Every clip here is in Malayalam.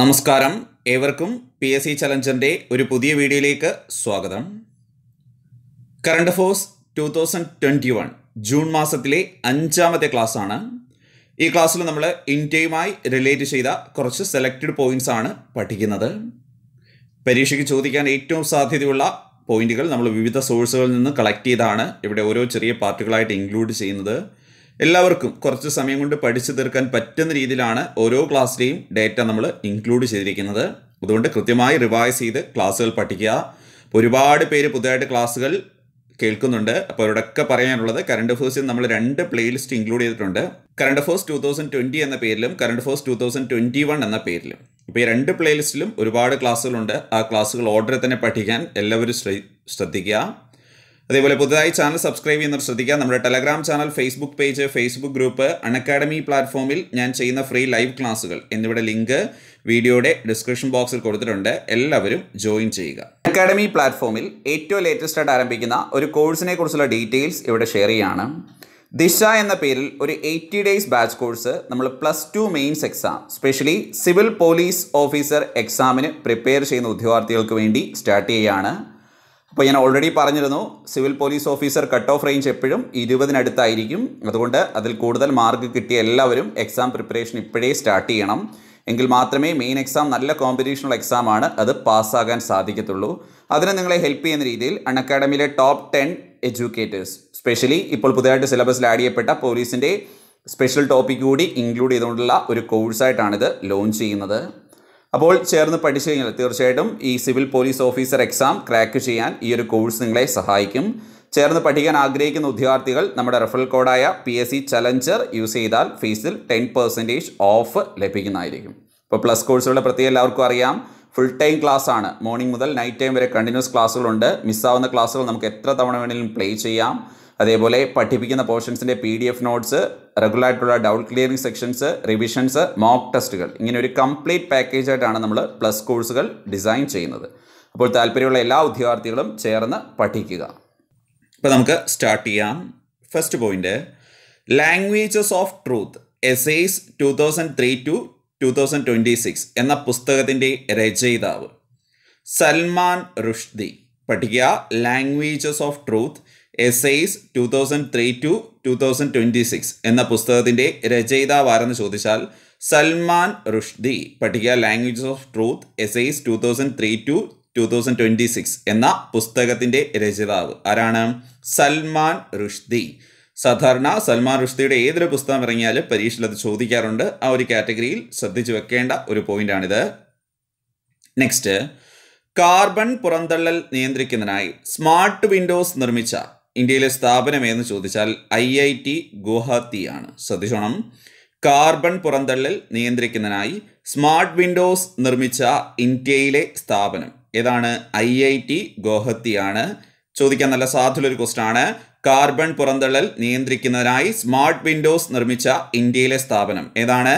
നമസ്കാരം ഏവർക്കും പി എസ് സി ചലഞ്ചറിൻ്റെ ഒരു പുതിയ വീഡിയോയിലേക്ക് സ്വാഗതം current affairs two thousand twenty one June മാസത്തിലെ അഞ്ചാമത്തെ ക്ലാസ്സാണ് ഈ ക്ലാസ്സിൽ നമ്മൾ ഇന്ത്യയുമായി റിലേറ്റ് ചെയ്ത കുറച്ച് സെലക്റ്റഡ് പോയിന്റ്സ് ആണ് പഠിക്കുന്നത് പരീക്ഷയ്ക്ക് ചോദിക്കാൻ ഏറ്റവും സാധ്യതയുള്ള പോയിന്റുകൾ നമ്മൾ വിവിധ സോഴ്സുകളിൽ നിന്ന് കളക്ട് ചെയ്താണ് ഇവിടെ ഓരോ ചെറിയ പാർട്ടുകളായിട്ട് ഇൻക്ലൂഡ് ചെയ്യുന്നത് എല്ലാവർക്കും കുറച്ച് സമയം കൊണ്ട് പഠിച്ചു തീർക്കാൻ പറ്റുന്ന രീതിയിലാണ് ഓരോ ക്ലാസ്സിലെയും ഡേറ്റ നമ്മൾ ഇൻക്ലൂഡ് ചെയ്തിരിക്കുന്നത് അതുകൊണ്ട് കൃത്യമായി റിവൈസ് ചെയ്ത് ക്ലാസ്സുകൾ പഠിക്കുക ഒരുപാട് പേര് പുതിയതായിട്ട് ക്ലാസ്സുകൾ കേൾക്കുന്നുണ്ട് അപ്പോൾ അവരോടൊക്കെ പറയാനുള്ളത് കറണ്ട് അഫേഴ്സിൽ നമ്മൾ രണ്ട് പ്ലേലിസ്റ്റ് ഇൻക്ലൂഡ് ചെയ്തിട്ടുണ്ട് current affairs two thousand twenty എന്ന പേരിലും current affairs two thousand twenty one എന്ന പേരിലും ഇപ്പോൾ ഈ രണ്ട് പ്ലേലിസ്റ്റിലും ഒരുപാട് ക്ലാസ്സുകളുണ്ട് ആ ക്ലാസ്സുകൾ ഓർഡറിൽ തന്നെ പഠിക്കാൻ എല്ലാവരും ശ്രദ്ധിക്കുക അതേപോലെ പുതുതായി ചാനൽ സബ്സ്ക്രൈബ് ചെയ്യുന്നവർ ശ്രദ്ധിക്കുക നമ്മുടെ Telegram channel Facebook page Facebook group Unacademy പ്ലാറ്റ്ഫോമിൽ ഞാൻ ചെയ്യുന്ന ഫ്രീ ലൈവ് ക്ലാസ്സുകൾ എന്നിവയുടെ ലിങ്ക് വീഡിയോയുടെ ഡിസ്ക്രിപ്ഷൻ ബോക്സിൽ കൊടുത്തിട്ടുണ്ട് എല്ലാവരും ജോയിൻ ചെയ്യുക അക്കാഡമി പ്ലാറ്റ്ഫോമിൽ ഏറ്റവും ലേറ്റസ്റ്റ് ആയിട്ട് ആരംഭിക്കുന്ന ഒരു കോഴ്സിനെ കുറിച്ചുള്ള ഡീറ്റെയിൽസ് ഇവിടെ ഷെയർ ചെയ്യാണ് ദിശ എന്ന പേരിൽ ഒരു എയ്റ്റി ഡേയ്സ് ബാച്ച് കോഴ്സ് നമ്മൾ plus two mains exam specially civil police officer എക്സാമിന് പ്രിപ്പയർ ചെയ്യുന്ന ഉദ്യോഗാർത്ഥികൾക്ക് വേണ്ടി സ്റ്റാർട്ട് ചെയ്യുകയാണ് അപ്പോൾ ഞാൻ ഓൾറെഡി പറഞ്ഞിരുന്നു civil police officer cut off range എപ്പോഴും ഇരുപതിനടുത്തായിരിക്കും അതുകൊണ്ട് അതിൽ കൂടുതൽ മാർക്ക് കിട്ടിയ എല്ലാവരും എക്സാം പ്രിപ്പറേഷൻ ഇപ്പോഴേ സ്റ്റാർട്ട് ചെയ്യണം എങ്കിൽ മാത്രമേ മെയിൻ എക്സാം നല്ല കോമ്പറ്റീഷണൽ എക്സാമാണ് അത് പാസ്സാകാൻ സാധിക്കത്തുള്ളൂ അതിന് നിങ്ങളെ ഹെൽപ്പ് ചെയ്യുന്ന രീതിയിൽ അൺഅക്കാഡമിയിലെ ടോപ്പ് ടെൻ എഡ്യൂക്കേറ്റേഴ്സ് സ്പെഷ്യലി ഇപ്പോൾ പുതിയതായിട്ട് സിലബസിൽ ആഡ് ചെയ്യപ്പെട്ട പോലീസിൻ്റെ സ്പെഷ്യൽ ടോപ്പിക് കൂടി ഇൻക്ലൂഡ് ചെയ്തുകൊണ്ടുള്ള ഒരു കോഴ്സായിട്ടാണിത് ലോഞ്ച് ചെയ്യുന്നത് അപ്പോൾ ചേർന്ന് പഠിച്ചു കഴിഞ്ഞാൽ തീർച്ചയായിട്ടും ഈ civil police officer exam crack ചെയ്യാൻ ഈ ഒരു കോഴ്സ് നിങ്ങളെ സഹായിക്കും ചേർന്ന് പഠിക്കാൻ ആഗ്രഹിക്കുന്ന ഉദ്യോഗാർത്ഥികൾ നമ്മുടെ റെഫറൽ കോഡായ P S C challenger use ചെയ്താൽ ഫീസിൽ ടെൻ പെർസെൻറ്റേജ് ഓഫ് ലഭിക്കുന്നതായിരിക്കും ഇപ്പോൾ പ്ലസ് കോഴ്സുകളുടെ പ്രത്യേകം എല്ലാവർക്കും അറിയാം ഫുൾ ടൈം ക്ലാസ് ആണ് മോർണിംഗ് മുതൽ നൈറ്റ് ടൈം വരെ കണ്ടിന്യൂസ് ക്ലാസ്സുകളുണ്ട് മിസ്സാവുന്ന ക്ലാസ്സുകൾ നമുക്ക് എത്ര തവണ വേണമെങ്കിലും പ്ലേ ചെയ്യാം അതേപോലെ പഠിപ്പിക്കുന്ന പോർഷൻസിൻ്റെ P D F notes regular doubt clearing sections revisions mock ടെസ്റ്റുകൾ ഇങ്ങനെ ഒരു കംപ്ലീറ്റ് പാക്കേജ് ആയിട്ടാണ് നമ്മൾ പ്ലസ് കോഴ്സുകൾ ഡിസൈൻ ചെയ്യുന്നത് അപ്പോൾ താല്പര്യമുള്ള എല്ലാ ഉദ്യോഗാർത്ഥികളും ചേർന്ന് പഠിക്കുക ഇപ്പോൾ നമുക്ക് സ്റ്റാർട്ട് ചെയ്യാം first point languages of truth essays two thousand three two two thousand twenty six എന്ന പുസ്തകത്തിൻ്റെ രചയിതാവ് സൽമാൻ റുഷ്ദി പഠിക്കുക languages of truth essays two thousand three two two thousand twenty six എന്ന പുസ്തകത്തിൻ്റെ രചയിതാവാരെന്ന് ചോദിച്ചാൽ സൽമാൻ റുഷ്ദി പട്ടിക languages of truth essays two thousand three two two thousand twenty six എന്ന പുസ്തകത്തിൻ്റെ രചയിതാവ് ആരാണ് സൽമാൻ റുഷ്ദി സാധാരണ സൽമാൻ റുഷ്ദിയുടെ ഏതൊരു പുസ്തകം ഇറങ്ങിയാലും പരീക്ഷയിൽ അത് ചോദിക്കാറുണ്ട് ആ ഒരു കാറ്റഗറിയിൽ ശ്രദ്ധിച്ചു വെക്കേണ്ട ഒരു പോയിന്റാണിത് നെക്സ്റ്റ് കാർബൺ പുറന്തള്ളൽ നിയന്ത്രിക്കുന്നതിനായി സ്മാർട്ട് വിൻഡോസ് നിർമ്മിച്ച ഇന്ത്യയിലെ സ്ഥാപനം എന്ന് ചോദിച്ചാൽ ഐ ഐ ടി ഗുവാഹത്തിയാണ് ശ്രദ്ധിച്ചോണം കാർബൺ പുറന്തള്ളൽ നിയന്ത്രിക്കുന്നതിനായി സ്മാർട്ട് വിൻഡോസ് നിർമ്മിച്ച ഇന്ത്യയിലെ സ്ഥാപനം ഏതാണ് ഐ ഐ ടി ഗുവാഹത്തിയാണ് ചോദിക്കാൻ നല്ല സാധ്യതയുള്ളൊരു ക്വസ്റ്റൻ ആണ് കാർബൺ പുറന്തള്ളൽ നിയന്ത്രിക്കുന്നതിനായി സ്മാർട്ട് വിൻഡോസ് നിർമ്മിച്ച ഇന്ത്യയിലെ സ്ഥാപനം ഏതാണ്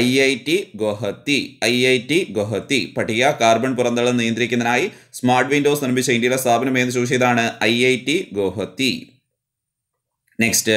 I I T Guwahati I I T Guwahati പട്ടിക കാർബൺ പുറന്തള്ളം നിയന്ത്രിക്കുന്നതിനായി സ്മാർട്ട് വിൻഡോസ് നിർമ്മിച്ച ഇന്ത്യയിലെ സ്ഥാപനം എന്ന് ചോദിച്ചതാണ് I I T Guwahati next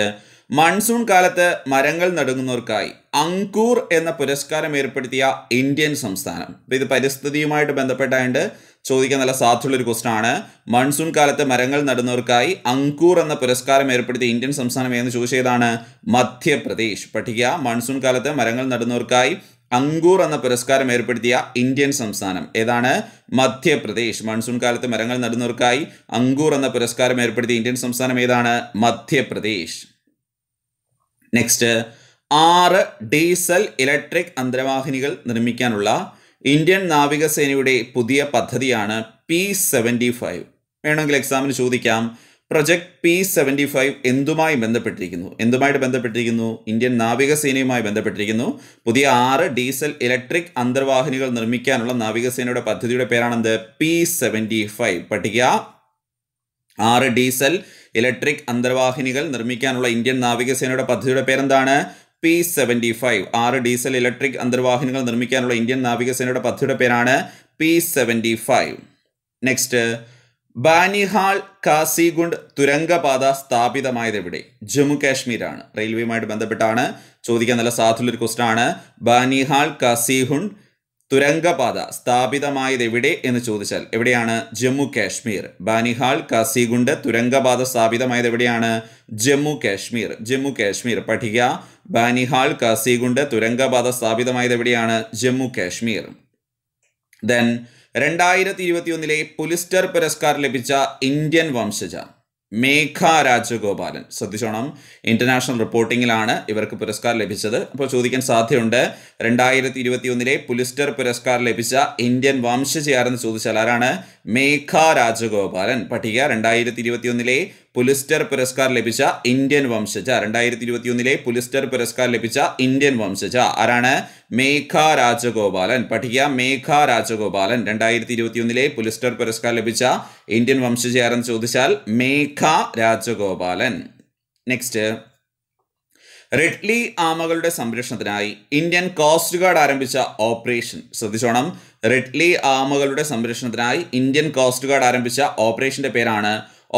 monsoon കാലത്ത് മരങ്ങൾ നടുങ്ങുന്നവർക്കായി അങ്കൂർ എന്ന പുരസ്കാരം ഏർപ്പെടുത്തിയ ഇന്ത്യൻ സംസ്ഥാനം ഇത് പരിസ്ഥിതിയുമായിട്ട് ബന്ധപ്പെട്ടായതുകൊണ്ട് ചോദിക്കാൻ നല്ല സാധ്യതയുള്ള ഒരു ക്വസ്റ്റൻ ആണ് മൺസൂൺ കാലത്തെ മരങ്ങൾ നടുന്നവർക്കായി അങ്കൂർ എന്ന പുരസ്കാരം ഏർപ്പെടുത്തിയ ഇന്ത്യൻ സംസ്ഥാനം ഏതെന്ന് ചോദിച്ചതാണ് മധ്യപ്രദേശ് പഠിക്കുക മൺസൂൺ കാലത്ത് മരങ്ങൾ നടുന്നവർക്കായി അങ്കൂർ എന്ന പുരസ്കാരം ഏർപ്പെടുത്തിയ ഇന്ത്യൻ സംസ്ഥാനം ഏതാണ് മധ്യപ്രദേശ് മൺസൂൺ കാലത്ത് മരങ്ങൾ നടുന്നവർക്കായി അങ്കൂർ എന്ന പുരസ്കാരം ഏർപ്പെടുത്തിയ ഇന്ത്യൻ സംസ്ഥാനം ഏതാണ് മധ്യപ്രദേശ് നെക്സ്റ്റ് ആറ് ഡീസൽ ഇലക്ട്രിക് അന്തരവാഹിനികൾ നിർമ്മിക്കാനുള്ള ഇന്ത്യൻ നാവികസേനയുടെ പുതിയ പദ്ധതിയാണ് പി സെവൻറ്റി ഫൈവ് വേണമെങ്കിൽ എക്സാമിന് ചോദിക്കാം പ്രൊജക്ട് പി സെവൻറ്റി ഫൈവ് എന്തുമായി ബന്ധപ്പെട്ടിരിക്കുന്നു എന്തുമായിട്ട് ബന്ധപ്പെട്ടിരിക്കുന്നു ഇന്ത്യൻ നാവികസേനയുമായി ബന്ധപ്പെട്ടിരിക്കുന്നു പുതിയ ആറ് ഡീസൽ ഇലക്ട്രിക് അന്തർവാഹിനികൾ നിർമ്മിക്കാനുള്ള നാവികസേനയുടെ പദ്ധതിയുടെ പേരാണെന്ത് പി സെവൻറ്റി ഫൈവ് പട്ടിക ആറ് ഡീസൽ ഇലക്ട്രിക് അന്തർവാഹിനികൾ നിർമ്മിക്കാനുള്ള ഇന്ത്യൻ നാവികസേനയുടെ പദ്ധതിയുടെ പേരെന്താണ് പി സെവൻറ്റി ഫൈവ് ആറ് ഡീസൽ ഇലക്ട്രിക് അന്തർവാഹിനികൾ നിർമ്മിക്കാനുള്ള ഇന്ത്യൻ നാവികസേനയുടെ പദ്ധതിയുടെ പേരാണ് P seventy five next Banihal Qazigund തുരങ്കപാത സ്ഥാപിതമായത് എവിടെ ജമ്മു കാശ്മീരാണ് റെയിൽവേയുമായിട്ട് ബന്ധപ്പെട്ടാണ് ചോദിക്കാൻ നല്ല സാധ്യതയുള്ളൊരു ഒരു ക്വസ്റ്റൻ ആണ് ബാനിഹാൾ കാസിഗുണ്ട് തുരങ്കപാത എവിടെ എന്ന് ചോദിച്ചാൽ എവിടെയാണ് ജമ്മു കാശ്മീർ ബാനിഹാൾ കാസിഗുണ്ട് തുരങ്കപാത സ്ഥാപിതമായത് എവിടെയാണ് ജമ്മു കാശ്മീർ ജമ്മു കാശ്മീർ പഠിക്കുക ബാനിഹാൾ കാസിഗുണ്ട് തുരങ്കപാത സ്ഥാപിതമായത് എവിടെയാണ് ജമ്മു കാശ്മീർ ദെൻ രണ്ടായിരത്തി ഇരുപത്തിയൊന്നിലെ പുലിസ്റ്റർ പുരസ്കാരം ലഭിച്ച ഇന്ത്യൻ വംശജ മേഘ രാജഗോപാലൻ ശ്രദ്ധിച്ചോണം ഇന്റർനാഷണൽ റിപ്പോർട്ടിങ്ങിലാണ് ഇവർക്ക് പുരസ്കാരം ലഭിച്ചത് അപ്പോൾ ചോദിക്കാൻ സാധ്യതയുണ്ട് രണ്ടായിരത്തി ഇരുപത്തി ഒന്നിലെ പുലിസ്റ്റർ പുരസ്കാരം ലഭിച്ച ഇന്ത്യൻ വംശജയാരെന്ന് ചോദിച്ചാൽ ആരാണ് മേഘ രാജഗോപാലൻ പട്ടിക രണ്ടായിരത്തി ഇരുപത്തി ഒന്നിലെ പുലിസ്റ്റർ പുരസ്കാർ ലഭിച്ച ഇന്ത്യൻ വംശജ രണ്ടായിരത്തി ഇരുപത്തിയൊന്നിലെ പുലിസ്റ്റർ പുരസ്കാർ ലഭിച്ച ഇന്ത്യൻ വംശജ ആരാണ് മേഘ രാജഗോപാലൻ പഠിക്കുക മേഘ രാജഗോപാലൻ രണ്ടായിരത്തി ഇരുപത്തിയൊന്നിലെ പുലിസ്റ്റർ പുരസ്കാർ ലഭിച്ച ഇന്ത്യൻ വംശജ ആരെന്ന് ചോദിച്ചാൽ മേഘ രാജഗോപാലൻ നെക്സ്റ്റ് റെഡ്ലി ആമകളുടെ സംരക്ഷണത്തിനായി ഇന്ത്യൻ കോസ്റ്റ് ഗാർഡ് ആരംഭിച്ച ഓപ്പറേഷൻ ശ്രദ്ധിച്ചോണം റെഡ്ലി ആമകളുടെ സംരക്ഷണത്തിനായി ഇന്ത്യൻ കോസ്റ്റ് ഗാർഡ് ആരംഭിച്ച ഓപ്പറേഷന്റെ പേരാണ്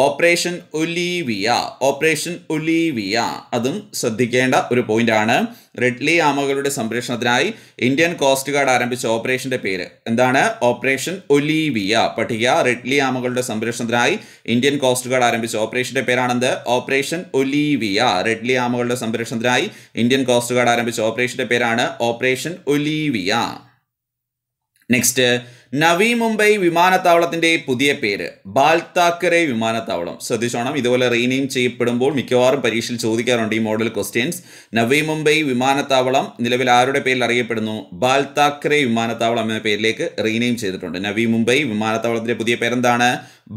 ഓപ്പറേഷൻ ഒലീവിയ ഓപ്പറേഷൻ ഒലീവിയ അതും ശ്രദ്ധിക്കേണ്ട ഒരു പോയിന്റാണ് റെഡ്ലി ആമകളുടെ സംരക്ഷണത്തിനായി ഇന്ത്യൻ കോസ്റ്റ് ഗാർഡ് ആരംഭിച്ച ഓപ്പറേഷന്റെ പേര് എന്താണ് ഓപ്പറേഷൻ ഒലീവിയ പട്ടിക റെഡ്ലി ആമകളുടെ സംരക്ഷണത്തിനായി ഇന്ത്യൻ കോസ്റ്റ് ഗാർഡ് ആരംഭിച്ച ഓപ്പറേഷന്റെ പേരാണെന്ത് ഓപ്പറേഷൻ ഒലീവിയ റെഡ്ലി ആമകളുടെ സംരക്ഷണത്തിനായി ഇന്ത്യൻ കോസ്റ്റ് ഗാർഡ് ആരംഭിച്ച ഓപ്പറേഷന്റെ പേരാണ് operation Olivia next Navi Mumbai വിമാനത്താവളത്തിന്റെ പുതിയ പേര് ബാൽതാക്കറെ വിമാനത്താവളം ശ്രദ്ധിച്ചോണം ഇതുപോലെ റീനെയിം ചെയ്യപ്പെടുമ്പോൾ മിക്കവാറും പരീക്ഷയിൽ ചോദിക്കാറുണ്ട് ഈ മോഡൽ ക്വസ്റ്റ്യൻസ് നവി മുംബൈ വിമാനത്താവളം നിലവിൽ ആരുടെ പേരിൽ അറിയപ്പെടുന്നു ബാൽതാക്കറെ വിമാനത്താവളം എന്ന പേരിലേക്ക് റീനെയിം ചെയ്തിട്ടുണ്ട് നവി മുംബൈ വിമാനത്താവളത്തിന്റെ പുതിയ പേരെന്താണ്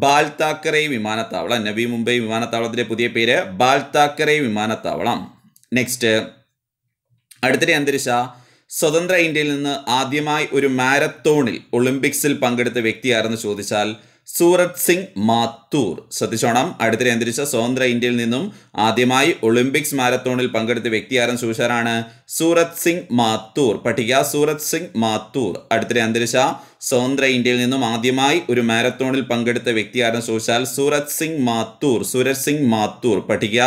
ബാൽതാക്കറെ വിമാനത്താവളം നവി മുംബൈ വിമാനത്താവളത്തിന്റെ പുതിയ പേര് ബാൽതാക്കറെ വിമാനത്താവളം നെക്സ്റ്റ് അടുത്തിടെ അന്തരിച്ച സ്വതന്ത്ര ഇന്ത്യയിൽ നിന്ന് ആദ്യമായി ഒരു മാരത്തോണിൽ ഒളിമ്പിക്സിൽ പങ്കെടുത്ത വ്യക്തിയാരെന്ന് ചോദിച്ചാൽ സൂറത് സിംഗ് മാത്തൂർ ശ്രദ്ധിച്ചോണം അടുത്തിടെ അന്തരിച്ച സ്വതന്ത്ര ഇന്ത്യയിൽ നിന്നും ആദ്യമായി ഒളിമ്പിക്സ് മാരത്തോണിൽ പങ്കെടുത്ത വ്യക്തിയാരൻ സൂചനാണ് സൂറത് സിംഗ് മാത്തൂർ പട്ടിക സൂറത് സിംഗ് മാത്തൂർ അടുത്തിടെ അന്തരിച്ച സ്വതന്ത്ര ഇന്ത്യയിൽ നിന്നും ആദ്യമായി ഒരു മാരത്തോണിൽ പങ്കെടുത്ത വ്യക്തിയാരൻ ചോദിച്ചാൽ സൂറത് സിംഗ് മാത്തൂർ സൂരജ് സിംഗ് മാത്തൂർ പഠിക്കുക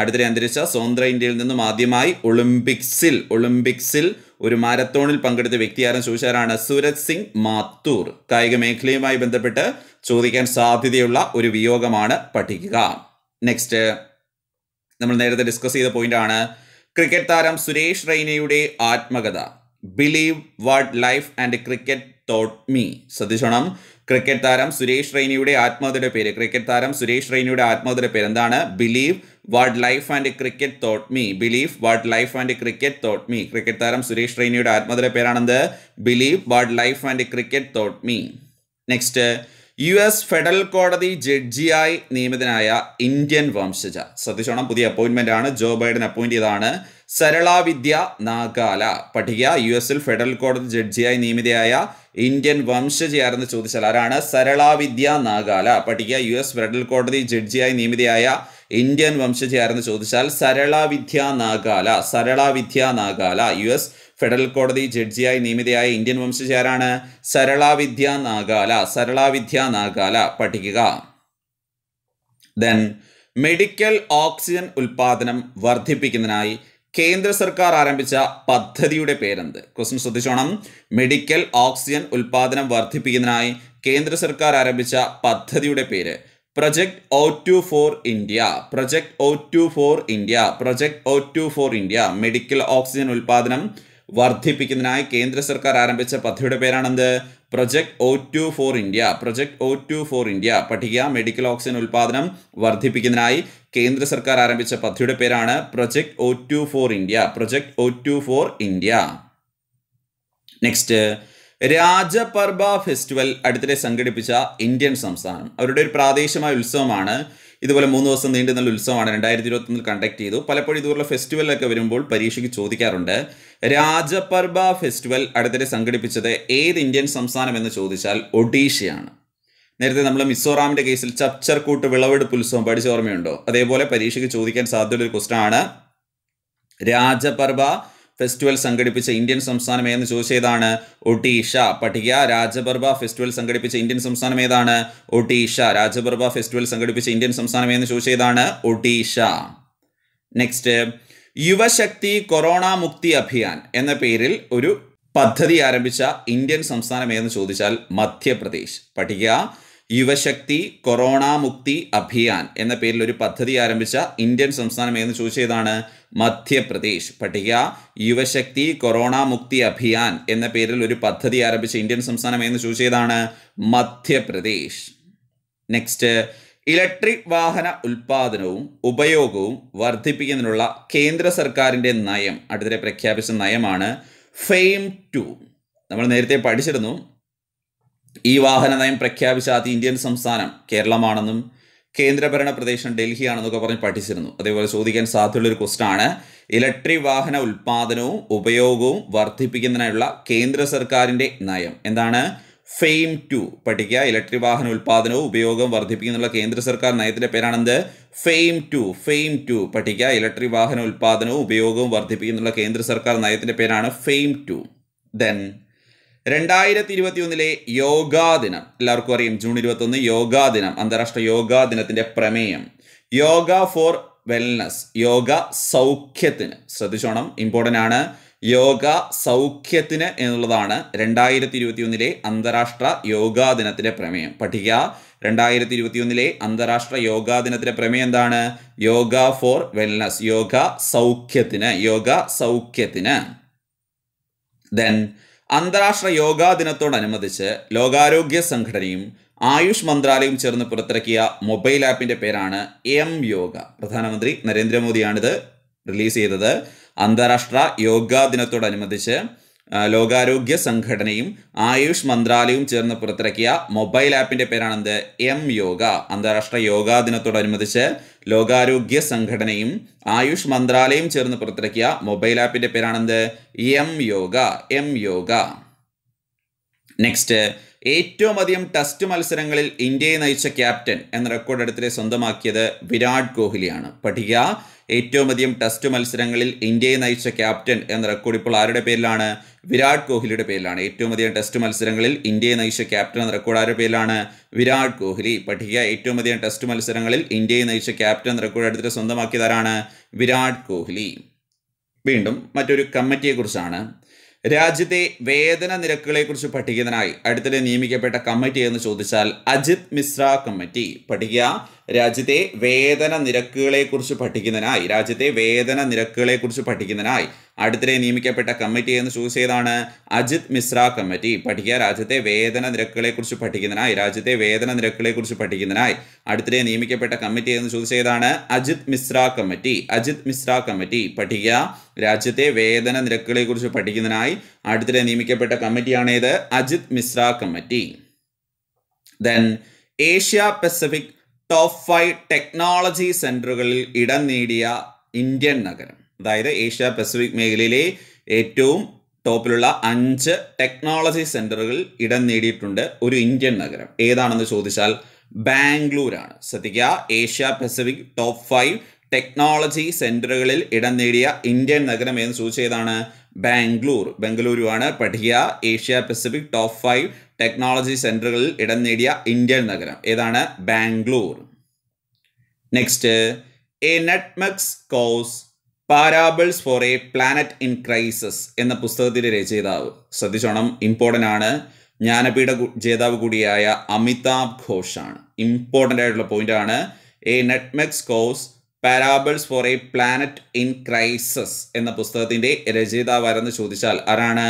അടുത്തിടെ അന്തരിച്ച സ്വതന്ത്ര ഇന്ത്യയിൽ നിന്നും ആദ്യമായി ഒളിമ്പിക്സിൽ ഒളിമ്പിക്സിൽ ഒരു മാരത്തോണിൽ പങ്കെടുത്ത വ്യക്തിയാരം ചോദിച്ചാരാണ് സൂരജ് സിംഗ് മാത്തൂർ കായിക മേഖലയുമായി ബന്ധപ്പെട്ട് ചോദിക്കാൻ സാധ്യതയുള്ള ഒരു വിയോഗമാണ് പഠിക്കുക നെക്സ്റ്റ് നമ്മൾ നേരത്തെ ഡിസ്കസ് ചെയ്ത പോയിന്റാണ് ക്രിക്കറ്റ് താരം സുരേഷ് റെയ്നയുടെ ആത്മകഥ believe what life and cricket taught me ശ്രദ്ധിച്ചോണം ക്രിക്കറ്റ് താരം സുരേഷ് റെയ്നിയുടെ ആത്മഹത്യയുടെ പേര് ക്രിക്കറ്റ് താരം സുരേഷ് റെയ്നിയുടെ ആത്മഹത്യയുടെ പേര് എന്താണ് believe what life and cricket taught me believe what life and cricket taught me cricket താരം സുരേഷ് റെയ്നിയുടെ ആത്മഹത്യയുടെ പേരാണെന്ത് believe what life and cricket taught me next U S federal കോടതി ജഡ്ജിയായി നിയമിതനായ ഇന്ത്യൻ വംശജ ശ്രദ്ധിച്ചോണം പുതിയ അപ്പോയിന്റ്മെന്റ് ആണ് ജോ ബൈഡൻ അപ്പോയിന്റ് ചെയ്തതാണ് സരളാവിദ്യ വിദ്യ നാഗാല പഠിക്കുക യു എസിൽ ഫെഡറൽ കോടതി ജഡ്ജിയായി നിയമിതയായ ഇന്ത്യൻ വംശജയായിരുന്നു ചോദിച്ചാൽ ആരാണ് സരളാവിദ്യ വിദ്യ നാഗാല പഠിക്കുക യു എസ് ഫെഡറൽ കോടതി ജഡ്ജിയായി നിയമിതയായ ഇന്ത്യൻ വംശജയായിരുന്നു ചോദിച്ചാൽ Sarala Vidya Vidya Nagala Sarala Vidya Vidya Nagala U S federal കോടതി ജഡ്ജിയായി നിയമിതയായ ഇന്ത്യൻ വംശജാരാണ് സരളാവിദ്യ നാഗാല സരളാവിദ്യ നാഗാല പഠിക്കുക ദെൻ മെഡിക്കൽ ഓക്സിജൻ ഉൽപാദനം വർദ്ധിപ്പിക്കുന്നതിനായി കേന്ദ്ര സർക്കാർ ആരംഭിച്ച പദ്ധതിയുടെ പേരെന്ത് ക്വസ്റ്റ്യൻ ശ്രദ്ധിച്ചോണം മെഡിക്കൽ ഓക്സിജൻ ഉൽപാദനം വർദ്ധിപ്പിക്കുന്നതിനായി കേന്ദ്ര സർക്കാർ ആരംഭിച്ച പദ്ധതിയുടെ പേര് project O two for India project O two for India project O two for India medical oxygen ഉൽപാദനം വർദ്ധിപ്പിക്കുന്നതിനായി കേന്ദ്ര സർക്കാർ ആരംഭിച്ച പദ്ധതിയുടെ പേരാണെന്ത് project O two for India project O two for India പട്ടിക മെഡിക്കൽ ഓക്സിജൻ ഉൽപാദനം വർദ്ധിപ്പിക്കുന്നതിനായി കേന്ദ്ര സർക്കാർ ആരംഭിച്ച പദ്ധതിയുടെ പേരാണ് project O two for India project O two for India next Raja Parba festival അടുത്തിടെ സംഘടിപ്പിച്ച ഇന്ത്യൻ സംസ്ഥാനം അവരുടെ ഒരു പ്രാദേശികമായ ഉത്സവമാണ് ഇതുപോലെ മൂന്ന് ദിവസം നീണ്ടു നല്ല ഉത്സവമാണ് രണ്ടായിരത്തി ഇരുപത്തൊന്നിൽ കണ്ടക്ട് ചെയ്തു പലപ്പോഴും ഇതുപോലുള്ള ഫെസ്റ്റിവലൊക്കെ വരുമ്പോൾ പരീക്ഷയ്ക്ക് ചോദിക്കാറുണ്ട് രാജപർബ ഫെസ്റ്റിവൽ അടുത്തിടെ സംഘടിപ്പിച്ചത് ഏത് ഇന്ത്യൻ സംസ്ഥാനം എന്ന് ചോദിച്ചാൽ ഒഡീഷയാണ് നേരത്തെ നമ്മൾ മിസോറാമിൻ്റെ കേസിൽ ചപ്ചർക്കൂട്ട് വിളവെടുപ്പ് ഉത്സവം പഠിച്ച ഓർമ്മയുണ്ടോ അതേപോലെ പരീക്ഷയ്ക്ക് ചോദിക്കാൻ സാധ്യതയുള്ള ഒരു ക്വസ്റ്റൻ ആണ് രാജപർബ ഫെസ്റ്റിവൽ സംഘടിപ്പിച്ച ഇന്ത്യൻ സംസ്ഥാനം ഏതെന്ന് ചോദിച്ചതാണ് ഒഡീഷ പഠിക്കുക രാജബർബ ഫെസ്റ്റിവൽ സംഘടിപ്പിച്ച ഇന്ത്യൻ സംസ്ഥാനം ഏതാണ് ഒഡീഷ രാജബർബ ഫെസ്റ്റിവൽ സംഘടിപ്പിച്ച ഇന്ത്യൻ സംസ്ഥാനം ഏതെന്ന് ചോദിച്ചതാണ് ഒഡീഷ നെക്സ്റ്റ് യുവശക്തി കൊറോണ മുക്തി അഭിയാൻ എന്ന പേരിൽ ഒരു പദ്ധതി ആരംഭിച്ച ഇന്ത്യൻ സംസ്ഥാനം ഏതെന്ന് ചോദിച്ചാൽ മധ്യപ്രദേശ് പഠിക്ക യുവശക്തി കൊറോണ മുക്തി അഭിയാൻ എന്ന പേരിൽ ഒരു പദ്ധതി ആരംഭിച്ച ഇന്ത്യൻ സംസ്ഥാനം ഏതെന്ന് ചോദിച്ചതാണ് മധ്യപ്രദേശ് പട്ടിക യുവശക്തി കൊറോണ മുക്തി അഭിയാൻ എന്ന പേരിൽ ഒരു പദ്ധതി ആരംഭിച്ച ഇന്ത്യൻ സംസ്ഥാനം എന്ന് ചൂസ് ചെയ്താണ് മധ്യപ്രദേശ് നെക്സ്റ്റ് ഇലക്ട്രിക് വാഹന ഉൽപാദനവും ഉപയോഗവും വർദ്ധിപ്പിക്കുന്നതിനുള്ള കേന്ദ്ര സർക്കാരിൻ്റെ നയം അടുത്തിടെ പ്രഖ്യാപിച്ച നയമാണ് ഫെയിം ടു നമ്മൾ നേരത്തെ പഠിച്ചിരുന്നു ഈ വാഹന നയം പ്രഖ്യാപിച്ച ആദ്യ ഇന്ത്യൻ സംസ്ഥാനം കേരളമാണെന്നും കേന്ദ്രഭരണ പ്രദേശം ഡൽഹിയാണെന്നൊക്കെ പറഞ്ഞ് പഠിച്ചിരുന്നു അതേപോലെ ചോദിക്കാൻ സാധ്യതയുള്ളൊരു ക്വസ്റ്റൻ ആണ് ഇലക്ട്രിക് വാഹന ഉൽപാദനവും ഉപയോഗവും വർദ്ധിപ്പിക്കുന്നതിനായുള്ള കേന്ദ്ര സർക്കാരിൻ്റെ നയം എന്താണ് ഫെയിം ടു പഠിക്കുക ഇലക്ട്രിക് വാഹന ഉൽപാദനവും ഉപയോഗം വർദ്ധിപ്പിക്കുന്നുള്ള കേന്ദ്ര സർക്കാർ നയത്തിൻ്റെ പേരാണെന്ത് ഫെയിം ടു ഫെയിം ടു പഠിക്കുക ഇലക്ട്രിക് വാഹന ഉൽപാദനവും ഉപയോഗവും വർദ്ധിപ്പിക്കുന്നുള്ള കേന്ദ്ര സർക്കാർ നയത്തിൻ്റെ പേരാണ് ഫെയിം ടു ദെൻ രണ്ടായിരത്തി ഇരുപത്തി ഒന്നിലെ യോഗാ ദിനം എല്ലാവർക്കും അറിയാം ജൂൺ ഒന്ന് യോഗാ ദിനം അന്താരാഷ്ട്ര യോഗാ ദിനത്തിന്റെ പ്രമേയം യോഗ ഫോർ വെൽനസ് യോഗ സൗഖ്യത്തിന് ശ്രദ്ധിച്ചോണം ഇമ്പോർട്ടൻ്റ് ആണ് യോഗ സൗഖ്യത്തിന് എന്നുള്ളതാണ് രണ്ടായിരത്തി ഇരുപത്തിയൊന്നിലെ അന്താരാഷ്ട്ര യോഗാ ദിനത്തിന്റെ പ്രമേയം പഠിക്കുക രണ്ടായിരത്തി ഇരുപത്തിയൊന്നിലെ അന്താരാഷ്ട്ര യോഗാ ദിനത്തിന്റെ പ്രമേയം എന്താണ് യോഗ ഫോർ വെൽനസ് യോഗ സൗഖ്യത്തിന് യോഗ സൗഖ്യത്തിന് ദെൻ അന്താരാഷ്ട്ര യോഗാ ദിനത്തോടനുബന്ധിച്ച് ലോകാരോഗ്യ സംഘടനയും ആയുഷ് മന്ത്രാലയവും ചേർന്ന് പുറത്തിറക്കിയ മൊബൈൽ ആപ്പിന്റെ പേരാണ് എം യോഗ പ്രധാനമന്ത്രി നരേന്ദ്രമോദിയാണിത് റിലീസ് ചെയ്തത് അന്താരാഷ്ട്ര യോഗാ ദിനത്തോടനുബന്ധിച്ച് ലോകാരോഗ്യ സംഘടനയും ആയുഷ് മന്ത്രാലയവും ചേർന്ന് പുറത്തിറക്കിയ മൊബൈൽ ആപ്പിൻ്റെ പേരാണെന്ത് എം യോഗ അന്താരാഷ്ട്ര യോഗാ ദിനത്തോടനുബന്ധിച്ച് ലോകാരോഗ്യ സംഘടനയും ആയുഷ് മന്ത്രാലയവും ചേർന്ന് പുറത്തിറക്കിയ മൊബൈൽ ആപ്പിൻ്റെ പേരാണെന്ത് M yoga M yoga next ഏറ്റവും അധികം ടെസ്റ്റ് മത്സരങ്ങളിൽ ഇന്ത്യയെ നയിച്ച ക്യാപ്റ്റൻ എന്ന റെക്കോർഡ് അടുത്തിടെ സ്വന്തമാക്കിയത് വിരാട് കോഹ്ലിയാണ് പഠിക്കുക ഏറ്റവും അധികം ടെസ്റ്റ് മത്സരങ്ങളിൽ ഇന്ത്യയെ നയിച്ച ക്യാപ്റ്റൻ എന്ന റെക്കോർഡ് ഇപ്പോൾ ആരുടെ പേരിലാണ് വിരാട് കോഹ്ലിയുടെ പേരിലാണ് ഏറ്റവും അധികം ടെസ്റ്റ് മത്സരങ്ങളിൽ ഇന്ത്യയെ നയിച്ച ക്യാപ്റ്റൻ എന്ന റെക്കോർഡ് ആരുടെ പേരിലാണ് വിരാട് കോഹ്ലി പഠിക്കുക ഏറ്റവും അധികം ടെസ്റ്റ് മത്സരങ്ങളിൽ ഇന്ത്യയെ നയിച്ച ക്യാപ്റ്റൻ എന്ന റെക്കോർഡ് അടുത്തിടെ സ്വന്തമാക്കിയതാരാണ് വിരാട് കോഹ്ലി വീണ്ടും മറ്റൊരു കമ്മിറ്റിയെക്കുറിച്ചാണ് രാജ്യത്തെ വേതന നിരക്കുകളെക്കുറിച്ച് പഠിക്കുന്നതിനായി അടുത്തിടെ നിയമിക്കപ്പെട്ട കമ്മിറ്റി എന്ന് ചോദിച്ചാൽ അജിത് മിശ്ര കമ്മിറ്റി പഠിക്കുക രാജ്യത്തെ വേതന നിരക്കുകളെക്കുറിച്ച് പഠിക്കുന്നതിനായി രാജ്യത്തെ വേതന നിരക്കുകളെക്കുറിച്ച് പഠിക്കുന്നതിനായി അടുത്തിടെ നിയമിക്കപ്പെട്ട കമ്മിറ്റി എന്ന് ചൂസ് ചെയ്താണ് അജിത് മിശ്ര കമ്മിറ്റി പഠിക്കുക രാജ്യത്തെ വേതന നിരക്കുകളെക്കുറിച്ച് പഠിക്കുന്നതിനായി രാജ്യത്തെ വേതന നിരക്കുകളെക്കുറിച്ച് പഠിക്കുന്നതിനായി അടുത്തിടെ നിയമിക്കപ്പെട്ട കമ്മിറ്റി എന്ന് ചൂസ് ചെയ്താണ് അജിത് മിശ്ര കമ്മിറ്റി അജിത് മിശ്ര കമ്മിറ്റി പഠിക്കുക രാജ്യത്തെ വേതന നിരക്കുകളെക്കുറിച്ച് പഠിക്കുന്നതിനായി അടുത്തിടെ നിയമിക്കപ്പെട്ട കമ്മിറ്റിയാണേത് Ajit Mishra committee then Asia Pacific top five technology സെന്ററുകളിൽ ഇടം നേടിയ ഇന്ത്യൻ നഗരം അതായത് ഏഷ്യ പസഫിക് മേഖലയിലെ ഏറ്റവും ടോപ്പിലുള്ള അഞ്ച് ടെക്നോളജി സെന്ററുകൾ ഇടം നേടിയിട്ടുണ്ട് ഒരു ഇന്ത്യൻ നഗരം ഏതാണെന്ന് ചോദിച്ചാൽ ബാംഗ്ലൂരാണ് ശ്രദ്ധിക്കുക Asia Pacific top five technology സെന്ററുകളിൽ ഇടം നേടിയ ഇന്ത്യൻ നഗരം എന്ന് ചോദിച്ചതാണ് ബാംഗ്ലൂർ ബംഗളൂരുവാണ് പഠിക്കുക Asia Pacific top five technology സെൻറ്ററുകളിൽ ഇടം നേടിയ ഇന്ത്യൻ നഗരം ഏതാണ് Bangalore next a nutmeg's curse parables for a planet in crisis എന്ന പുസ്തകത്തിലെ രചയിതാവ് ശ്രദ്ധിച്ചോണം ഇമ്പോർട്ടൻ്റ് ആണ് ജ്ഞാനപീഠ ജേതാവ് കൂടിയായ അമിതാഭ് ഘോഷാണ് ഇമ്പോർട്ടൻ്റ് ആയിട്ടുള്ള പോയിന്റ് ആണ് a nutmeg's curse parables for a planet in crisis എന്ന പുസ്തകത്തിൻ്റെ രചയിതാവ് ആരെന്ന് ചോദിച്ചാൽ ആരാണ്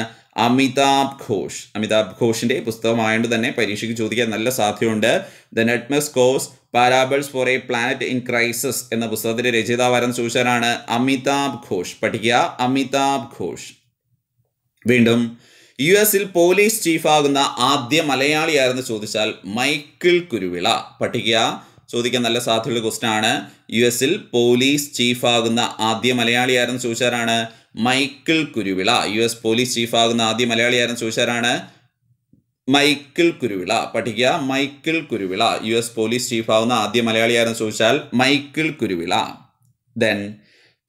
അമിതാബ് ഘോഷ് അമിതാബ് ഘോഷിന്റെ പുസ്തകമായതുകൊണ്ട് തന്നെ പരീക്ഷയ്ക്ക് ചോദിക്കാൻ നല്ല സാധ്യതയുണ്ട് the nutmeg's curse parables for a planet in crisis എന്ന പുസ്തകത്തിന്റെ രചയിതാവാരെന്ന് ചോദിച്ചാലാണ് അമിതാബ് ഘോഷ് പഠിക്കുക അമിതാബ് ഘോഷ് വീണ്ടും യു എസിൽ പോലീസ് ആകുന്ന ആദ്യ മലയാളിയാരെന്ന് ചോദിച്ചാൽ മൈക്കിൾ കുരുവിള പഠിക്കുക ചോദിക്കാൻ നല്ല സാധ്യതയുള്ള ക്വസ്റ്റൻ ആണ് യു എസിൽ പോലീസ് ആകുന്ന ആദ്യ മലയാളിയാരെന്ന് ചോദിച്ചാലാണ് Michael Kuruvila U S police ആകുന്ന ആദ്യ മലയാളിയായിരുന്ന ചോദിച്ചാരാണ് മൈക്കിൾ കുരുവിള പഠിക്കുക Michael Kuruvila U S police ആകുന്ന ആദ്യ മലയാളിയായിരുന്നു ചോദിച്ചാൽ മൈക്കിൾ കുരുവിള ദെൻ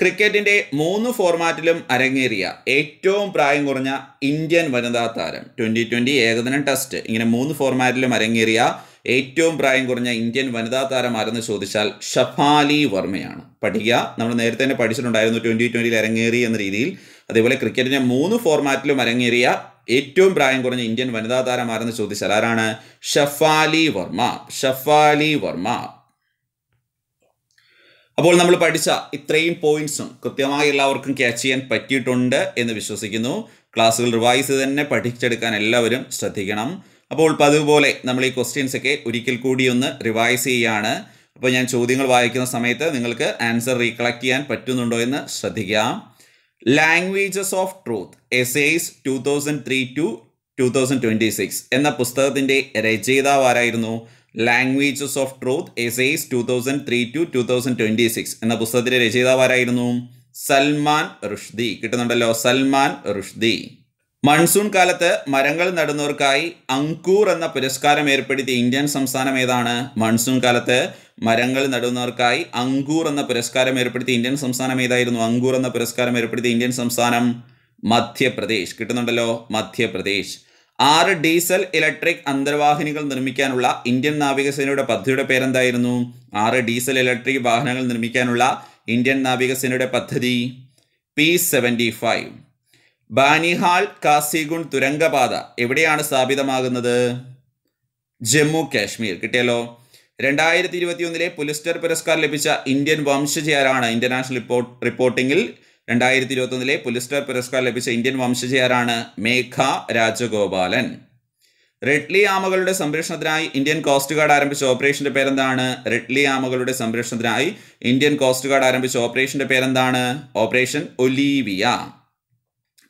ക്രിക്കറ്റിന്റെ മൂന്ന് ഫോർമാറ്റിലും അരങ്ങേറിയ ഏറ്റവും പ്രായം കുറഞ്ഞ ഇന്ത്യൻ വനിതാ താരം ട്വൻ്റി ട്വൻ്റി ഏകദിനം ടെസ്റ്റ് ഇങ്ങനെ മൂന്ന് ഫോർമാറ്റിലും അരങ്ങേറിയ ഏറ്റവും പ്രായം കുറഞ്ഞ ഇന്ത്യൻ വനിതാ താരം ആരെന്ന് ചോദിച്ചാൽ ഷഫാലി വർമ്മയാണ് പഠിക്കുക നമ്മൾ നേരത്തെ തന്നെ പഠിച്ചിട്ടുണ്ടായിരുന്നു ട്വൻറ്റി ട്വൻറ്റിയിൽ അരങ്ങേറി എന്ന രീതിയിൽ അതേപോലെ ക്രിക്കറ്റിനെ മൂന്ന് ഫോർമാറ്റിലും അരങ്ങേറിയ ഏറ്റവും പ്രായം കുറഞ്ഞ ഇന്ത്യൻ വനിതാ താരമാരെന്ന് ചോദിച്ചാൽ ആരാണ് ഷഫാലി വർമ്മ ഷഫാലി വർമ്മ അപ്പോൾ നമ്മൾ പഠിച്ച ഇത്രയും പോയിന്റ്സും കൃത്യമായി എല്ലാവർക്കും ക്യാച്ച് ചെയ്യാൻ പറ്റിയിട്ടുണ്ട് എന്ന് വിശ്വസിക്കുന്നു ക്ലാസ്സുകൾ റിവൈസ് തന്നെ പഠിച്ചെടുക്കാൻ എല്ലാവരും ശ്രദ്ധിക്കണം അപ്പോൾ പതിവ് നമ്മൾ ഈ ക്വസ്റ്റ്യൻസ് ഒക്കെ ഒരിക്കൽ കൂടി ഒന്ന് റിവൈസ് ചെയ്യുകയാണ് അപ്പോൾ ഞാൻ ചോദ്യങ്ങൾ വായിക്കുന്ന സമയത്ത് നിങ്ങൾക്ക് ആൻസർ റീകളക്ട് ചെയ്യാൻ പറ്റുന്നുണ്ടോ എന്ന് ശ്രദ്ധിക്കാം languages of truth essays two thousand three two two thousand twenty six എന്ന പുസ്തകത്തിൻ്റെ രചയിതാവ് ആരായിരുന്നു languages of truth essays two thousand three two two thousand twenty six എന്ന പുസ്തകത്തിൻ്റെ രചയിതാവ് ആരായിരുന്നു സൽമാൻ റുഷ്ദി കിട്ടുന്നുണ്ടല്ലോ സൽമാൻ റുഷ്ദി മൺസൂൺ കാലത്ത് മരങ്ങൾ നടുന്നവർക്കായി അങ്കൂർ എന്ന പുരസ്കാരം ഏർപ്പെടുത്തിയ ഇന്ത്യൻ സംസ്ഥാനം ഏതാണ് മൺസൂൺ കാലത്ത് മരങ്ങൾ നടുന്നവർക്കായി അങ്കൂർ എന്ന പുരസ്കാരം ഏർപ്പെടുത്തിയ ഇന്ത്യൻ സംസ്ഥാനം ഏതായിരുന്നു അങ്കൂർ എന്ന പുരസ്കാരം ഏർപ്പെടുത്തിയ ഇന്ത്യൻ സംസ്ഥാനം മധ്യപ്രദേശ് കിട്ടുന്നുണ്ടല്ലോ മധ്യപ്രദേശ് ആറ് ഡീസൽ ഇലക്ട്രിക് അന്തർവാഹിനികൾ നിർമ്മിക്കാനുള്ള ഇന്ത്യൻ നാവികസേനയുടെ പദ്ധതിയുടെ പേരെന്തായിരുന്നു ആറ് ഡീസൽ ഇലക്ട്രിക് വാഹനങ്ങൾ നിർമ്മിക്കാനുള്ള ഇന്ത്യൻ നാവികസേനയുടെ പദ്ധതി P seventy five Banihal Qazigund തുരങ്കപാത എവിടെയാണ് സ്ഥാപിതമാകുന്നത് ജമ്മു കാശ്മീർ കിട്ടിയല്ലോ രണ്ടായിരത്തി ഒന്നിലെ പുലിസ്റ്റർ പുരസ്കാരം ലഭിച്ച ഇന്ത്യൻ വംശജയാരാണ് ഇന്റർനാഷണൽ റിപ്പോർട്ട് റിപ്പോർട്ടിംഗിൽ രണ്ടായിരത്തി ഒന്നിലെ പുലിസ്റ്റർ പുരസ്കാരം ലഭിച്ച ഇന്ത്യൻ വംശജയാരാണ് മേഘ രാജഗോപാലൻ റെഡ്ലി ആമകളുടെ സംരക്ഷണത്തിനായി ഇന്ത്യൻ കോസ്റ്റ് ഗാർഡ് ആരംഭിച്ച ഓപ്പറേഷന്റെ പേരെന്താണ് റെഡ്ലി ആമകളുടെ സംരക്ഷണത്തിനായി ഇന്ത്യൻ കോസ്റ്റ് ഗാർഡ് ആരംഭിച്ച ഓപ്പറേഷന്റെ പേരെന്താണ് ഓപ്പറേഷൻ ഒലീവിയ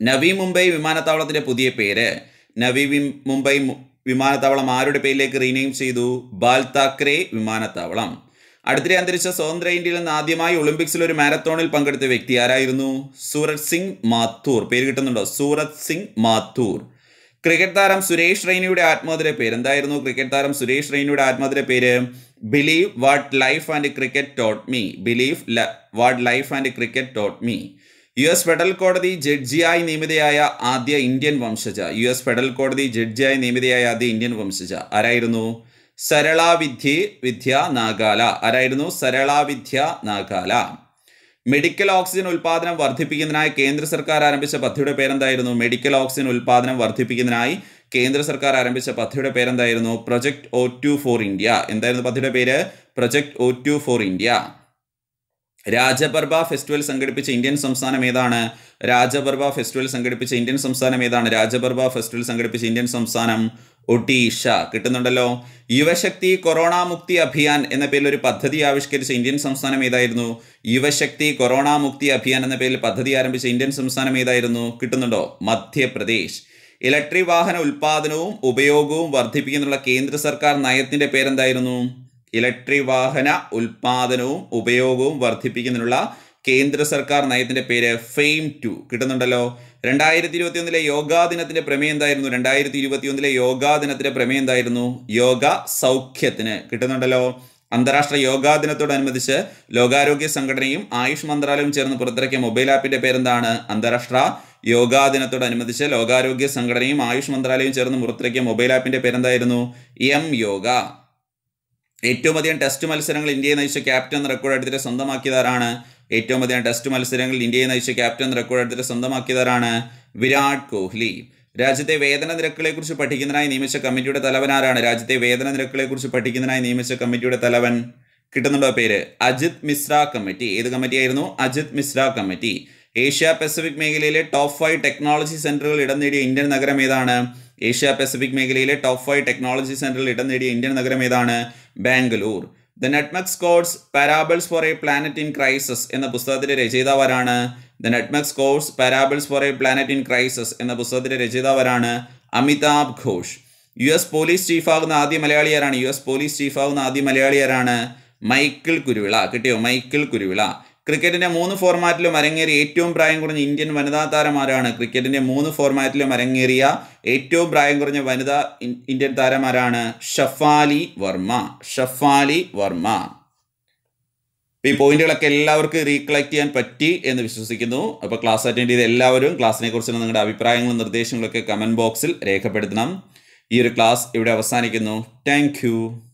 നവി മുംബൈ വിമാനത്താവളത്തിൻ്റെ പുതിയ പേര് നവി മുംബൈ വിമാനത്താവളം ആരുടെ പേരിലേക്ക് റീനെയിം ചെയ്തു ബാൽ താക്കറെ വിമാനത്താവളം അടുത്തിടെ അന്തരിച്ച സ്വതന്ത്ര ഇന്ത്യയിൽ നിന്ന് ആദ്യമായി ഒളിമ്പിക്സിൽ ഒരു മാരത്തോണിൽ പങ്കെടുത്ത വ്യക്തി ആരായിരുന്നു സൂരജ് സിംഗ് മാത്തൂർ പേര് കിട്ടുന്നുണ്ടോ സൂരജ് സിംഗ് മാത്തൂർ ക്രിക്കറ്റ് താരം സുരേഷ് റെയ്നയുടെ ആത്മഹത്യയുടെ പേര് എന്തായിരുന്നു ക്രിക്കറ്റ് താരം സുരേഷ് റെയ്നയുടെ ആത്മഹത്യയുടെ പേര് believe what life and cricket taught me believe what life and cricket taught me U S federal കോടതി ജഡ്ജിയായി നിയമിതയായ ആദ്യ ഇന്ത്യൻ വംശജ യു എസ് ഫെഡറൽ കോടതി ജഡ്ജിയായി നിയമിതയായ ആദ്യ ഇന്ത്യൻ വംശജ ആരായിരുന്നു സരള വിദ്യ വിദ്യ നാഗാല ആരായിരുന്നു സരള വിദ്യ നാഗാല മെഡിക്കൽ ഓക്സിജൻ ഉൽപാദനം വർദ്ധിപ്പിക്കുന്നതിനായി കേന്ദ്ര സർക്കാർ ആരംഭിച്ച പദ്ധതിയുടെ പേരെന്തായിരുന്നു മെഡിക്കൽ ഓക്സിജൻ ഉൽപാദനം വർദ്ധിപ്പിക്കുന്നതിനായി കേന്ദ്ര സർക്കാർ ആരംഭിച്ച പദ്ധതിയുടെ പേരെന്തായിരുന്നു project O two for India എന്തായിരുന്നു പദ്ധതിയുടെ പേര് project O two for India Raja Parba festival സംഘടിപ്പിച്ച ഇന്ത്യൻ സംസ്ഥാനം ഏതാണ് രാജപർബ ഫെസ്റ്റിവൽ സംഘടിപ്പിച്ച ഇന്ത്യൻ സംസ്ഥാനം ഏതാണ് രാജപർബ ഫെസ്റ്റിവൽ സംഘടിപ്പിച്ച ഇന്ത്യൻ സംസ്ഥാനം ഒഡീഷ കിട്ടുന്നുണ്ടല്ലോ യുവശക്തി കൊറോണ മുക്തി അഭിയാൻ എന്ന പേരിൽ ഒരു പദ്ധതി ആവിഷ്കരിച്ച ഇന്ത്യൻ സംസ്ഥാനം ഏതായിരുന്നു യുവശക്തി കൊറോണ മുക്തി അഭിയാൻ എന്ന പേരിൽ പദ്ധതി ആരംഭിച്ച ഇന്ത്യൻ സംസ്ഥാനം ഏതായിരുന്നു കിട്ടുന്നുണ്ടോ മധ്യപ്രദേശ് ഇലക്ട്രിക് വാഹന ഉൽപാദനവും ഉപയോഗവും വർദ്ധിപ്പിക്കുന്നുള്ള കേന്ദ്ര സർക്കാർ നയത്തിന്റെ പേരെന്തായിരുന്നു ഇലക്ട്രിക് വാഹന ഉൽപാദനവും ഉപയോഗവും വർദ്ധിപ്പിക്കുന്നതിനുള്ള കേന്ദ്ര സർക്കാർ നയത്തിന്റെ പേര് ഫെയിം ടു കിട്ടുന്നുണ്ടല്ലോ രണ്ടായിരത്തി ഇരുപത്തി ഒന്നിലെ യോഗാ ദിനത്തിന്റെ പ്രമേയം എന്തായിരുന്നു രണ്ടായിരത്തി ഇരുപത്തി ഒന്നിലെ യോഗാ ദിനത്തിന്റെ പ്രമേയം എന്തായിരുന്നു യോഗ സൗഖ്യത്തിന് കിട്ടുന്നുണ്ടല്ലോ അന്താരാഷ്ട്ര യോഗാ ദിനത്തോടനുബന്ധിച്ച് ലോകാരോഗ്യ സംഘടനയും ആയുഷ് മന്ത്രാലയവും ചേർന്ന് പുറത്തിറക്കിയ മൊബൈൽ ആപ്പിന്റെ പേരെന്താണ് അന്താരാഷ്ട്ര യോഗാ ദിനത്തോടനുബന്ധിച്ച് ലോകാരോഗ്യ സംഘടനയും ആയുഷ് മന്ത്രാലയവും ചേർന്ന് പുറത്തിറക്കിയ മൊബൈൽ ആപ്പിന്റെ പേരെന്തായിരുന്നു എം യോഗ ഏറ്റവും അധികം ടെസ്റ്റ് മത്സരങ്ങൾ ഇന്ത്യയെ നയിച്ച ക്യാപ്റ്റൻ എന്ന റെക്കോർഡ് എടുത്തിട്ട് സ്വന്തമാക്കിയതാരാണ് ഏറ്റവും അധികം ടെസ്റ്റ് മത്സരങ്ങൾ ഇന്ത്യയെ നയിച്ച ക്യാപ്റ്റൻ എന്ന റെക്കോർഡ് എടുത്തിട്ട് സ്വന്തമാക്കിയതാരാണ് വിരാട് കോഹ്ലി രാജ്യത്തെ വേതന നിരക്കുകളെക്കുറിച്ച് പഠിക്കുന്നതിനായി നിയമിച്ച കമ്മിറ്റിയുടെ തലവൻ ആരാണ് രാജ്യത്തെ വേതന നിരക്കുകളെക്കുറിച്ച് പഠിക്കുന്നതിനായി നിയമിച്ച കമ്മിറ്റിയുടെ തലവൻ കിട്ടുന്നുണ്ടോ പേര് അജിത് മിശ്ര കമ്മിറ്റി ഏത് കമ്മിറ്റി ആയിരുന്നു Ajit Mishra committee Asia Pacific മേഖലയിലെ ടോപ്പ് ഫൈവ് ടെക്നോളജി സെന്ററുകൾ ഇടം നേടിയ ഇന്ത്യൻ നഗരം ഏതാണ് ഏഷ്യ പസഫിക് മേഖലയിലെ ടോപ്പ് ഫൈവ് ടെക്നോളജി സെന്ററുകൾ ഇടം നേടിയ ഇന്ത്യൻ നഗരം ഏതാണ് Bangalore the nutmeg's curse parables for a planet in crisis എന്ന പുസ്തകത്തിന്റെ രചയിതാവാരാണ് the nutmeg's curse parables for a planet in crisis എന്ന പുസ്തകത്തിന്റെ രചയിതാവാരാണ് Amitav Ghosh U S police ആകുന്ന ആദ്യ മലയാളിയാരാണ് യു എസ് പോലീസ് ആകുന്ന ആദ്യ മലയാളിയാരാണ് മൈക്കിൾ കുരുവിള കിട്ടിയോ മൈക്കിൾ കുരുവിള ക്രിക്കറ്റിൻ്റെ മൂന്ന് ഫോർമാറ്റിലും അരങ്ങേറിയ ഏറ്റവും പ്രായം കുറഞ്ഞ ഇന്ത്യൻ വനിതാ താരമാരാണ് ക്രിക്കറ്റിൻ്റെ മൂന്ന് ഫോർമാറ്റിലും അരങ്ങേറിയ ഏറ്റവും പ്രായം കുറഞ്ഞ വനിതാ ഇന്ത്യൻ താരമാരാണ് ഷഫാലി വർമ്മ ഷഫാലി വർമ്മ ഈ പോയിന്റുകളൊക്കെ എല്ലാവർക്കും റീകളക്ട് ചെയ്യാൻ പറ്റി എന്ന് വിശ്വസിക്കുന്നു അപ്പോൾ ക്ലാസ് അറ്റൻഡ് ചെയ്ത എല്ലാവരും ക്ലാസ്സിനെ കുറിച്ചുള്ള നിങ്ങളുടെ അഭിപ്രായങ്ങളും നിർദ്ദേശങ്ങളൊക്കെ കമൻറ്റ് ബോക്സിൽ രേഖപ്പെടുത്തണം ഈ ഒരു ക്ലാസ് ഇവിടെ അവസാനിക്കുന്നു താങ്ക്